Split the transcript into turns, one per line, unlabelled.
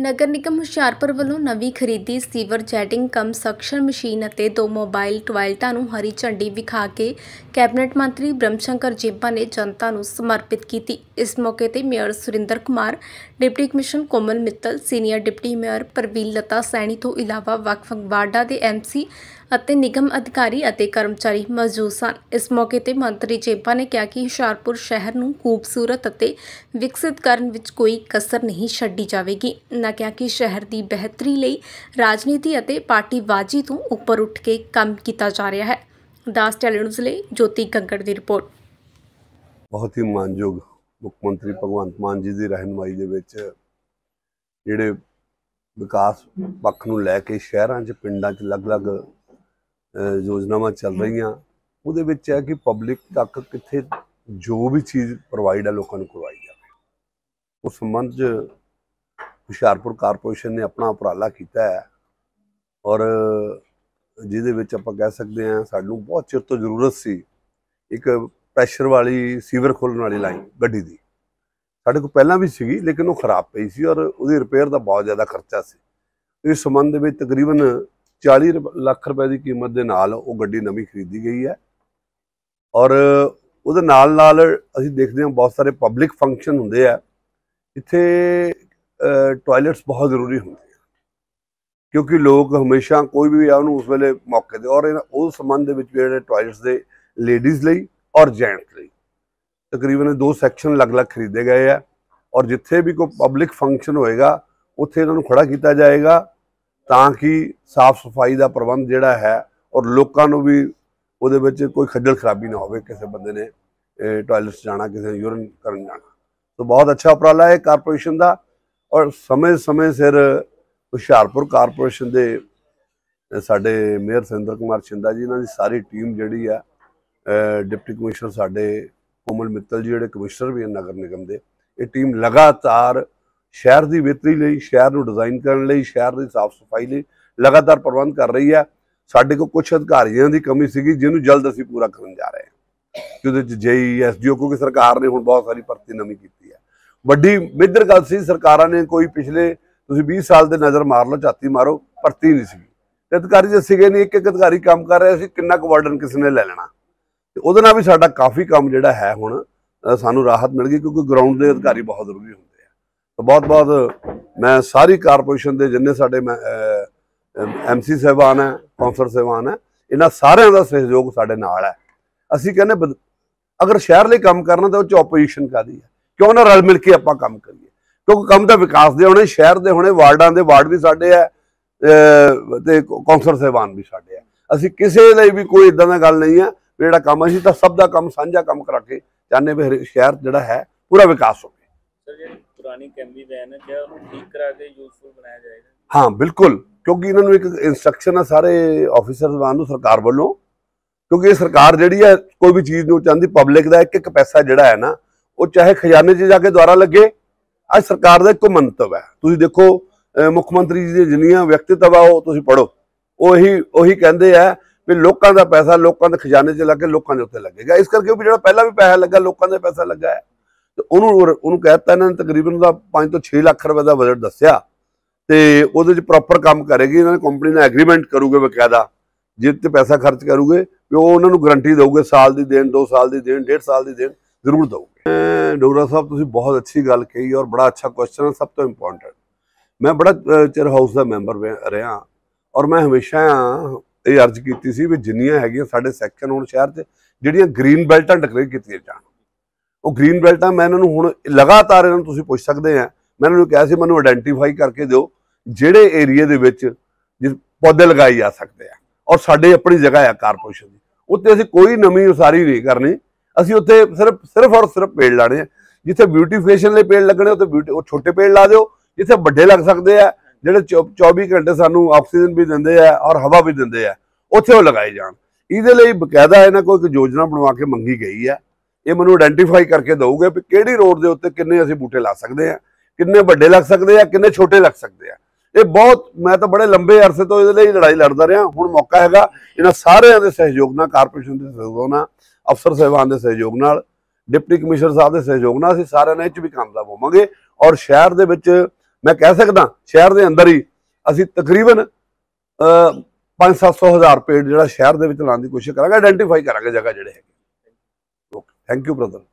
ਨਗਰ ਨਿਗਮ ਹੁਸ਼ਿਆਰਪੁਰ ਵੱਲੋਂ ਨਵੀਂ ਖਰੀਦੀ sewer jetting cum suction machine ਅਤੇ ਦੋ ਮੋਬਾਈਲ ਟਾਇਲਟਾਂ ਨੂੰ ਹਰੀ ਝੰਡੀ ਵਿਖਾ ਕੇ ਕੈਬਨਿਟ ਮੰਤਰੀ ਬ੍ਰਹਮਸ਼ੰਕਰ ਜੀਪਾ ਨੇ ਜਨਤਾ ਨੂੰ ਸਮਰਪਿਤ ਕੀਤੀ ਇਸ ਮੌਕੇ ਤੇ mayor Surinder Kumar deputy commission Komal Mittal senior deputy mayor Praveen Lata Saini ਤੋਂ ਇਲਾਵਾ ਵਕਫ ਵਾਰਡਾ ਦੇ ਐਮਸੀ ਅਤੇ ਨਿਗਮ ਅਧਿਕਾਰੀ ਅਤੇ ਕਰਮਚਾਰੀ ਮੌਜੂਦ ਸਨ ਇਸ ਮੌਕੇ ਤੇ ਮੰਤਰੀ ਚੇਪਾ ਨੇ ਕਿਹਾ ਕਿ ਹੁਸ਼ਿਆਰਪੁਰ ਸ਼ਹਿਰ ਨੂੰ ਖੂਬਸੂਰਤ ਅਤੇ ਵਿਕਸਿਤ ਕਰਨ ਵਿੱਚ ਕੋਈ ਕਸਰ ਨਹੀਂ ਛੱਡੀ ਜਾਵੇਗੀ ਨਾ ਕਿਹਾ ਕਿ ਸ਼ਹਿਰ ਦੀ ਬਿਹਤਰੀ ਲਈ ਰਾਜਨੀਤੀ ਅਤੇ ਪਾਰਟੀਬਾਜ਼ੀ ਤੋਂ ਉੱਪਰ ਉੱਠ ਕੇ ਕੰਮ ਕੀਤਾ ਜਾ ਰਿਹਾ ਹੈ ਦਾਸ ਟੈਲੈਂਟਸ ਲਈ ਜੋਤੀ ਕੰਗੜ ਦੀ ਰਿਪੋਰਟ
ਬਹੁਤ ਹੀ ਮਾਨਯੋਗ ਮੁੱਖ ਮੰਤਰੀ ਭਗਵੰਤ ਮਾਨ ਜੀ ਦੀ ਰਹਿਨਮਾਈ ਦੇ ਵਿੱਚ ਜਿਹੜੇ ਵਿਕਾਸ ਪੱਖ ਨੂੰ ਲੈ ਕੇ ਸ਼ਹਿਰਾਂ 'ਚ ਪਿੰਡਾਂ 'ਚ ਅਲੱਗ-ਅਲੱਗ ਯੋਜਨਾਵਾਂ ਚੱਲ ਰਹੀਆਂ ਉਹਦੇ ਵਿੱਚ ਹੈ ਕਿ ਪਬਲਿਕ ਤੱਕ ਕਿੱਥੇ ਜੋ ਵੀ ਚੀਜ਼ ਪ੍ਰੋਵਾਈਡ ਹੈ ਲੋਕਾਂ ਨੂੰ ਕਰਵਾਈ ਜਾਵੇ ਉਸ ਸੰਬੰਧ ਹੁਸ਼ਿਆਰਪੁਰ ਕਾਰਪੋਰੇਸ਼ਨ ਨੇ ਆਪਣਾ ਉਪਰਾਲਾ ਕੀਤਾ ਹੈ ਔਰ ਜਿਹਦੇ ਵਿੱਚ ਆਪਾਂ ਕਹਿ ਸਕਦੇ ਹਾਂ ਸਾਨੂੰ ਬਹੁਤ ਚਿਰ ਤੋਂ ਜ਼ਰੂਰਤ ਸੀ ਇੱਕ ਪ੍ਰੈਸ਼ਰ ਵਾਲੀ ਸੀਵਰ ਖੋਲਣ ਵਾਲੀ ਲਾਈਨ ਗੱਡੀ ਦੀ ਸਾਡੇ ਕੋਲ ਪਹਿਲਾਂ ਵੀ ਸੀਗੀ ਲੇਕਿਨ ਉਹ ਖਰਾਬ ਪਈ ਸੀ ਔਰ ਉਹਦੀ ਰਿਪੇਅਰ ਦਾ ਬਹੁਤ ਜ਼ਿਆਦਾ ਖਰਚਾ ਸੀ ਇਸ ਸੰਬੰਧ ਵਿੱਚ ਤਕਰੀਬਨ 40 ਲੱਖ ਰੁਪਏ ਦੀ ਕੀਮਤ ਦੇ ਨਾਲ ਉਹ ਗੱਡੀ ਨਵੀਂ ਖਰੀਦੀ ਗਈ ਹੈ ਔਰ ਉਹਦੇ ਨਾਲ ਨਾਲ ਅਸੀਂ ਦੇਖਦੇ ਹਾਂ ਬਹੁਤ ਸਾਰੇ ਪਬਲਿਕ ਫੰਕਸ਼ਨ ਹੁੰਦੇ ਆ ਇੱਥੇ ਟਾਇਲਟਸ ਬਹੁਤ ਜ਼ਰੂਰੀ ਹੁੰਦੇ ਆ ਕਿਉਂਕਿ ਲੋਕ ਹਮੇਸ਼ਾ ਕੋਈ ਵੀ ਆ ਉਹਨੂੰ ਉਸ ਵੇਲੇ ਮੌਕੇ ਤੇ ਔਰ ਉਸ ਸੰਬੰਧ ਦੇ ਵਿੱਚ ਜਿਹੜੇ ਟਾਇਲਟਸ ਦੇ ਲੇਡੀਜ਼ ਲਈ ਔਰ ਜੈਂਟਸ ਲਈ ਤਕਰੀਬਨ ਦੋ ਸੈਕਸ਼ਨ ਅਲੱਗ-ਅਲੱਗ ਖਰੀਦੇ ਗਏ ਆ ਔਰ ਜਿੱਥੇ ਵੀ ਕੋਈ ਪਬਲਿਕ ਫੰਕਸ਼ਨ ਹੋਏਗਾ ਉੱਥੇ ਇਹਨਾਂ ਨੂੰ ਖੜਾ ਕੀਤਾ ਜਾਏਗਾ ਤਾਂ ਕਿ ਸਾਫ਼ ਸਫਾਈ ਦਾ ਪ੍ਰਬੰਧ ਜਿਹੜਾ ਹੈ ਔਰ ਲੋਕਾਂ ਨੂੰ ਵੀ ਉਹਦੇ ਵਿੱਚ ਕੋਈ ਖੱਜਲ ਖਰਾਬੀ ਨਾ ਹੋਵੇ ਕਿਸੇ ਬੰਦੇ ਨੇ ਟਾਇਲਟਸ ਜਾਣਾ ਕਿਸੇ ਯੂਰਨ ਕਰਨ ਜਾਣਾ ਤਾਂ ਬਹੁਤ ਅੱਛਾ ਉਪਰਾਲਾ ਹੈ ਕਾਰਪੋਰੇਸ਼ਨ ਦਾ ਔਰ ਸਮੇਂ-ਸਮੇਂ ਸਿਰ ਹੁਸ਼ਿਆਰਪੁਰ ਕਾਰਪੋਰੇਸ਼ਨ ਦੇ ਸਾਡੇ ਮੇਅਰ ਸਿੰਦਰ ਕੁਮਾਰ ਛਿੰਦਾ ਜੀ ਇਹਨਾਂ ਦੀ ਸਾਰੀ ਟੀਮ ਜਿਹੜੀ ਆ ਡਿਪਟੀ ਕਮਿਸ਼ਨਰ ਸਾਡੇ ਕੋਮਲ ਮਿੱਤਲ ਜੀ ਜਿਹੜੇ ਕਮਿਸ਼ਨਰ ਵੀ ਨਗਰ ਨਿਗਮ ਦੇ ਇਹ ਟੀਮ ਲਗਾਤਾਰ ਸ਼ਹਿਰ ਦੀ ਬਿਹਤਰੀ ਲਈ ਸ਼ਹਿਰ ਨੂੰ ਡਿਜ਼ਾਈਨ ਕਰਨ ਲਈ ਸ਼ਹਿਰ ਦੀ ਸਾਫ਼ ਸਫਾਈ ਲਈ ਲਗਾਤਾਰ ਪ੍ਰਬੰਧ ਕਰ ਰਹੀ ਹੈ ਸਾਡੇ ਕੋਲ ਕੁਝ ਅਧਿਕਾਰੀਆਂ ਦੀ ਕਮੀ ਸੀਗੀ ਜਿਹਨੂੰ ਜਲਦ ਅਸੀਂ ਪੂਰਾ ਕਰਨ ਜਾ ਰਹੇ ਹਾਂ ਜਿਹਦੇ ਚ ਜੇਈ ਐਸਡੀਓ e ਕਿਉਂਕਿ ਸਰਕਾਰ ਨੇ ਹੁਣ ਬਹੁਤ ਸਾਰੀ ਭਰਤੀ ਨਵੀਂ ਕੀਤੀ ਹੈ ਵੱਡੀ ਮਿੱਧਰ ਗੱਲ ਸੀ ਸਰਕਾਰਾਂ ਨੇ ਕੋਈ ਪਿਛਲੇ ਤੁਸੀਂ 20 ਸਾਲ ਦੇ ਨਜ਼ਰ ਮਾਰ ਲਓ ਚਾਤੀ ਮਾਰੋ ਭਰਤੀ ਨਹੀਂ ਸੀ ਤੇ ਅਧਿਕਾਰੀ ਜੇ ਸੀਗੇ ਨਹੀਂ ਇੱਕ ਇੱਕ ਅਧਿਕਾਰੀ ਕੰਮ ਕਰ ਰਿਹਾ ਸੀ ਕਿੰਨਾ ਕੁ ਵਾਰਡਨ ਕਿਸ ਨੇ ਲੈ ਲੈਣਾ ਤੇ ਉਹਦੇ ਨਾਲ ਵੀ ਸਾਡਾ ਕਾਫੀ ਕੰਮ ਜਿਹੜਾ ਹੈ ਹੁਣ ਸਾਨੂੰ ਰਾਹਤ ਮਿਲ ਗਈ ਕਿਉਂਕਿ ਗਰਾਊਂਡ ਦੇ ਅਧਿਕਾਰੀ ਬਹੁਤ ਜ਼ਰੂਰੀ ਹੁੰਦੇ ਤਾਂ ਬਹੁਤ ਬਹੁਤ ਮੈਂ ਸਾਰੀ ਕਾਰਪੋਰੇਸ਼ਨ ਦੇ ਜਿੰਨੇ ਸਾਡੇ ਐਮਸੀ ਸਹਿਬਾਨ ਹੈ ਕੌਂਸਲਰ ਸਹਿਬਾਨ ਹੈ ਇਹਨਾਂ ਸਾਰਿਆਂ ਦਾ ਸਹਿਯੋਗ ਸਾਡੇ ਨਾਲ ਹੈ ਅਸੀਂ ਕਹਿੰਦੇ ਅਗਰ ਸ਼ਹਿਰ ਲਈ ਕੰਮ ਕਰਨਾ ਤਾਂ ਉਹ ਚ ਆਪੋਜੀਸ਼ਨ ਕਾਦੀ ਹੈ ਕਿਉਂ ਨਾ ਰਲ ਮਿਲ ਕੇ ਆਪਾਂ ਕੰਮ ਕਰੀਏ ਕਿਉਂਕਿ ਕੰਮ ਤਾਂ ਵਿਕਾਸ ਦੇ ਹੋਣੇ ਸ਼ਹਿਰ ਦੇ ਹੋਣੇ ਵਾਰਡਾਂ ਦੇ ਵਾਰਡ ਵੀ ਸਾਡੇ ਆ ਤੇ ਕੌਂਸਲਰ ਸਹਿਬਾਨ ਵੀ ਸਾਡੇ ਆ ਅਸੀਂ ਕਿਸੇ ਲਈ ਵੀ ਕੋਈ ਇਦਾਂ ਦਾ ਗੱਲ ਨਹੀਂ ਆ ਜਿਹੜਾ ਕੰਮ ਅਸੀਂ ਤਾਂ ਸਭ ਦਾ ਕੰਮ ਸਾਂਝਾ ਕੰਮ ਕਰਾ ਕੇ ਚਾਹਨੇ ਵੀ ਸ਼ਹਿਰ ਜਿਹੜਾ ਹੈ ਪੂਰਾ ਵਿਕਾਸ ਹੋਵੇ
ਪੁਰਾਣੀ ਕੈਮੀ ਵੈਨ ਹੈ ਜਿਹੜਾ ਉਹਨੂੰ ਠੀਕ ਕਰਾ ਕੇ ਯੂਜ਼ਫੁਲ ਬਣਾਇਆ
ਜਾਏਗਾ ਹਾਂ ਬਿਲਕੁਲ ਕਿਉਂਕਿ ਇਹਨਾਂ ਨੂੰ ਇੱਕ ਇਨਸਟਰਕਸ਼ਨ ਆ ਸਾਰੇ ਆਫੀਸਰਸ ਵਾਂ ਨੂੰ ਸਰਕਾਰ ਵੱਲੋਂ ਕਿਉਂਕਿ ਇਹ ਸਰਕਾਰ ਜਿਹੜੀ ਹੈ ਕੋਈ ਵੀ ਚੀਜ਼ ਨੂੰ ਚਾਹੁੰਦੀ ਪਬਲਿਕ ਦਾ ਇੱਕ ਇੱਕ ਪੈਸਾ ਜਿਹੜਾ ਹੈ ਨਾ ਉਹ ਚਾਹੇ ਖਜ਼ਾਨੇ 'ਚ ਜਾ ਕੇ ਦੁਆਰਾ ਲੱਗੇ ਅੱਜ ਸਰਕਾਰ ਦਾ ਇੱਕ ਮੰਤਵ ਹੈ ਤੁਸੀਂ ਦੇਖੋ ਮੁੱਖ ਮੰਤਰੀ ਜੀ ਦੇ ਜਿੰਨੀਆਂ ਵਿਅਕਤੀਤਵ ਆ ਉਹ ਤੁਸੀਂ ਪੜੋ ਉਹੀ ਉਹੀ ਕਹਿੰਦੇ ਆ ਵੀ ਲੋਕਾਂ ਦਾ ਪੈਸਾ ਲੋਕਾਂ ਦੇ ਖਜ਼ਾਨੇ 'ਚ ਕੇ ਲੋਕਾਂ ਦੇ ਉੱਤੇ ਲੱਗੇਗਾ ਇਸ ਕਰਕੇ ਵੀ ਜਿਹੜਾ ਪਹਿਲਾਂ ਵੀ ਪੈਸਾ ਲੱਗਾ ਲੋਕਾਂ ਦੇ ਪੈਸਾ ਲੱਗਾ ਹੈ ਤੇ ਉਹਨੂੰ ਉਹਨੂੰ ਕਹਿਤਾ ਇਹਨਾਂ ਨੇ ਤਕਰੀਬਨ ਦਾ 5 ਤੋਂ 6 ਲੱਖ ਰੁਪਏ ਦਾ ਬਜਟ ਦੱਸਿਆ ਤੇ ਉਹਦੇ 'ਚ ਪ੍ਰੋਪਰ ਕੰਮ ਕਰੇਗੀ ਇਹਨਾਂ ਨੇ ਕੰਪਨੀ ਨਾਲ ਐਗਰੀਮੈਂਟ ਕਰੂਗੇ ਬਕਾਇਦਾ ਜਿੱਤ ਤੇ ਪੈਸਾ ਖਰਚ ਕਰੂਗੇ ਵੀ ਉਹ ਉਹਨਾਂ ਨੂੰ ਗਰੰਟੀ ਦੇਊਗੇ ਸਾਲ ਦੀ ਦੇਣ 2 ਸਾਲ ਦੀ ਦੇਣ 1.5 ਸਾਲ ਦੀ ਦੇਣ ਜ਼ਰੂਰ ਦੇਊਗੇ ਡੋਰਾ ਸਾਹਿਬ ਤੁਸੀਂ ਬਹੁਤ ਅੱਛੀ ਗੱਲ ਕਹੀ ਔਰ ਬੜਾ ਅੱਛਾ ਕੁਐਸਚਨ ਹੈ ਸਭ ਤੋਂ ਇੰਪੋਰਟੈਂਟ ਮੈਂ ਬੜਾ ਚਿਰ ਹਾਊਸ ਦਾ ਮੈਂਬਰ ਰਿਹਾ ਔਰ ਮੈਂ ਹਮੇਸ਼ਾ ਇਹ ਅਰਜ਼ ਕੀਤੀ ਸੀ ਵੀ ਜਿੰਨੀਆਂ ਹੈਗੀਆਂ ਸਾਡੇ ਸੈਕਸ਼ਨ ਹੁਣ ਸ਼ਹਿਰ 'ਚ ਜਿਹੜੀਆਂ ਗ੍ਰੀਨ ਬੈਲਟਾਂ ਡਿਕਲੇਅਰ ਕੀਤੀਆਂ ਜਾਣ ਉਹ ਗ੍ਰੀਨ ਬੈਲਟਾਂ ਮੈਂ ਇਹਨਾਂ ਨੂੰ ਹੁਣ ਲਗਾਤਾਰ ਇਹਨਾਂ ਨੂੰ ਤੁਸੀਂ ਪੁੱਛ ਸਕਦੇ ਆ ਮੈਂ ਇਹਨਾਂ ਨੂੰ ਕਿਹਾ ਸੀ ਮੈਨੂੰ ਆਇਡੈਂਟੀਫਾਈ ਕਰਕੇ ਦਿਓ ਜਿਹੜੇ ਏਰੀਆ ਦੇ ਵਿੱਚ ਜਿਸ ਪੌਦੇ ਲਗਾਏ ਜਾ ਸਕਦੇ ਆ ਔਰ ਸਾਡੇ ਆਪਣੀ ਜਗ੍ਹਾ ਆ ਕਾਰਪੋਰੇਸ਼ਨ ਦੀ ਉੱਤੇ ਅਸੀਂ ਕੋਈ ਨਵੀਂ ਉਸਾਰੀ ਨਹੀਂ ਕਰਨੀ ਅਸੀਂ ਉੱਥੇ ਸਿਰਫ ਸਿਰਫ ਔਰ ਸਿਰਫ ਪੇੜ ਲਾਣੇ ਆ ਜਿੱਥੇ ਬਿਊਟੀਫਿਕੇਸ਼ਨ ਲਈ ਪੇੜ ਲੱਗਣੇ ਉੱਥੇ ਬਿਊਟੀ ਉਹ ਛੋਟੇ ਪੇੜ ਲਾ ਦਿਓ ਜਿੱਥੇ ਵੱਡੇ ਲੱਗ ਸਕਦੇ ਆ ਜਿਹੜੇ 24 ਘੰਟੇ ਸਾਨੂੰ ਆਕਸੀਜਨ ਵੀ ਦਿੰਦੇ ਆ ਔਰ ਹਵਾ ਵੀ ਦਿੰਦੇ ਆ ਉੱਥੇ ਉਹ ਲਗਾਏ ਜਾਣ ਇਹਦੇ ਲਈ ਬਕਾਇਦਾ ਇਹਨਾਂ ਕੋਈ ਇੱਕ ਯੋਜਨਾ ਬਣਵਾ ਕੇ ਮੰਗੀ ਗਈ ਆ ਇਹ ਮੈਨੂੰ ਆਇਡੈਂਟੀਫਾਈ ਕਰਕੇ ਦਊਗੇ ਕਿ ਕਿਹੜੀ ਰੋਡ ਦੇ ਉੱਤੇ ਕਿੰਨੇ ਅਸੀਂ ਬੂਟੇ ਲਾ ਸਕਦੇ ਆ ਕਿੰਨੇ ਵੱਡੇ ਲੱਗ ਸਕਦੇ ਆ ਕਿੰਨੇ ਛੋਟੇ ਲੱਗ ਸਕਦੇ ਆ ਇਹ ਬਹੁਤ ਮੈਂ ਤਾਂ ਬੜੇ ਲੰਬੇ ਅਰਸੇ ਤੋਂ ਇਹਦੇ ਲਈ ਲੜਾਈ ਲੜਦਾ ਰਿਹਾ ਹੁਣ ਮੌਕਾ ਹੈਗਾ ਇਹਨਾਂ ਸਾਰਿਆਂ ਦੇ ਸਹਿਯੋਗ ਨਾਲ ਕਾਰਪੋਰੇਸ਼ਨ ਦੇ ਸਹਿਯੋਗ ਨਾਲ ਅਫਸਰ ਸਹਿਬਾਨ ਦੇ ਸਹਿਯੋਗ ਨਾਲ ਡਿਪਟੀ ਕਮਿਸ਼ਨਰ ਸਾਹਿਬ ਦੇ ਸਹਿਯੋਗ ਨਾਲ ਅਸੀਂ ਸਾਰਿਆਂ ਨੇ ਇਹ ਚ ਵੀ ਕੰਮ ਹੋਵਾਂਗੇ ਔਰ ਸ਼ਹਿਰ ਦੇ ਵਿੱਚ ਮੈਂ ਕਹਿ ਸਕਦਾ ਸ਼ਹਿਰ ਦੇ ਅੰਦਰ ਹੀ ਅਸੀਂ ਤਕਰੀਬਨ 5-700 ਹਜ਼ਾਰ ਪੇੜ ਜਿਹੜਾ ਸ਼ਹਿਰ ਦੇ ਵਿੱਚ ਲਾਉਣ ਦੀ ਕੋਸ਼ਿਸ਼ ਕਰਾਂਗੇ ਆਇਡੈਂਟੀਫਾਈ ਕਰਾਂਗੇ ਜਗ੍ਹਾ ਜਿਹੜੇ ਹੈ ਥੈਂਕ ਯੂ ਬ੍ਰਦਰ